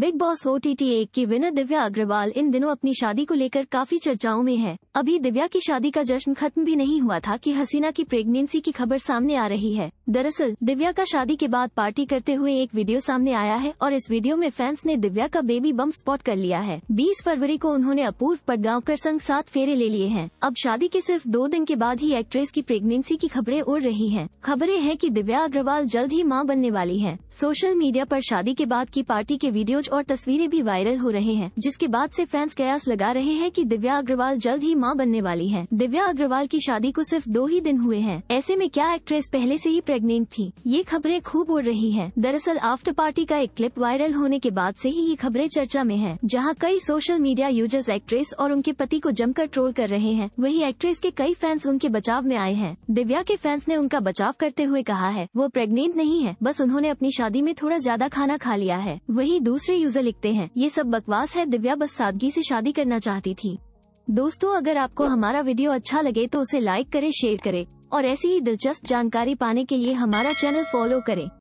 big Boss O T T एक की winner Divya Agarwal इन दिनों अपनी शादी को लेकर काफी चर्चाओं में है अभी दिव्या की शादी का जश्न खत्म भी नहीं हुआ था कि हसीना की प्रेगनेंसी की खबर सामने आ रही है दरअसल दिव्या का शादी के बाद पार्टी करते हुए एक वीडियो सामने आया है और इस वीडियो में फैंस ने दिव्या का बेबी बम स्पॉट कर लिया है बीस फरवरी को उन्होंने अपूर्व पटगांवकर संग सात फेरे ले लिए हैं अब शादी के सिर्फ दो दिन के बाद ही एक्ट्रेस की प्रेगनेंसी की खबरें उड़ रही है खबरें हैं की दिव्या अग्रवाल जल्द ही माँ बनने वाली है सोशल मीडिया आरोप शादी के बाद की पार्टी के वीडियो पोज और तस्वीरें भी वायरल हो रहे हैं जिसके बाद से फैंस कयास लगा रहे हैं कि दिव्या अग्रवाल जल्द ही मां बनने वाली है दिव्या अग्रवाल की शादी को सिर्फ दो ही दिन हुए हैं ऐसे में क्या एक्ट्रेस पहले से ही प्रेग्नेंट थी ये खबरें खूब उड़ रही है दरअसल आफ्टर पार्टी का एक क्लिप वायरल होने के बाद ऐसी ही ये खबरें चर्चा में है जहाँ कई सोशल मीडिया यूजर्स एक्ट्रेस और उनके पति को जमकर ट्रोल कर रहे हैं वही एक्ट्रेस के कई फैंस उनके बचाव में आए हैं दिव्या के फैंस ने उनका बचाव करते हुए कहा है वो प्रेगनेंट नहीं है बस उन्होंने अपनी शादी में थोड़ा ज्यादा खाना खा लिया है वही दूसरे यूजर लिखते हैं ये सब बकवास है दिव्या बस सादगी से शादी करना चाहती थी दोस्तों अगर आपको हमारा वीडियो अच्छा लगे तो उसे लाइक करें शेयर करें और ऐसी ही दिलचस्प जानकारी पाने के लिए हमारा चैनल फॉलो करें